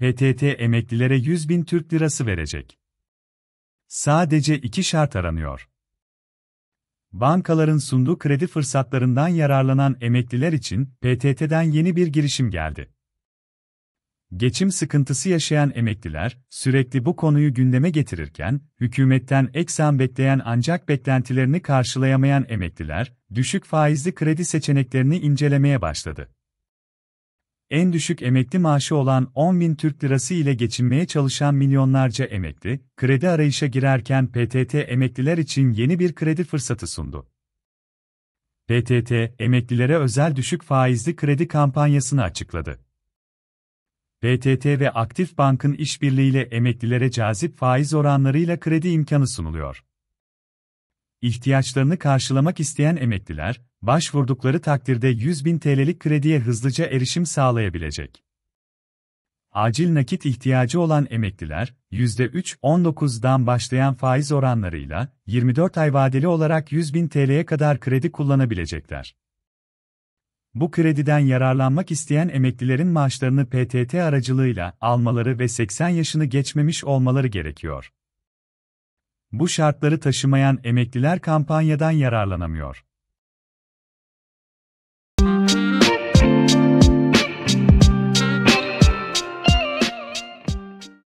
HTT emeklilere 100 bin Türk lirası verecek. Sadece iki şart aranıyor. Bankaların sunduğu kredi fırsatlarından yararlanan emekliler için PTT'den yeni bir girişim geldi. Geçim sıkıntısı yaşayan emekliler sürekli bu konuyu gündeme getirirken hükümetten eksen bekleyen ancak beklentilerini karşılayamayan emekliler düşük faizli kredi seçeneklerini incelemeye başladı en düşük emekli maaşı olan 10 bin Türk lirası ile geçinmeye çalışan milyonlarca emekli, kredi arayışa girerken PTT emekliler için yeni bir kredi fırsatı sundu. PTT, emeklilere özel düşük faizli kredi kampanyasını açıkladı. PTT ve Aktif Bank'ın işbirliğiyle emeklilere cazip faiz oranlarıyla kredi imkanı sunuluyor ihtiyaçlarını karşılamak isteyen emekliler, başvurdukları takdirde 100 bin TL'lik krediye hızlıca erişim sağlayabilecek. Acil nakit ihtiyacı olan emekliler, %3-19'dan başlayan faiz oranlarıyla 24 ay vadeli olarak 100 bin TL'ye kadar kredi kullanabilecekler. Bu krediden yararlanmak isteyen emeklilerin maaşlarını PTT aracılığıyla almaları ve 80 yaşını geçmemiş olmaları gerekiyor. Bu şartları taşımayan emekliler kampanyadan yararlanamıyor.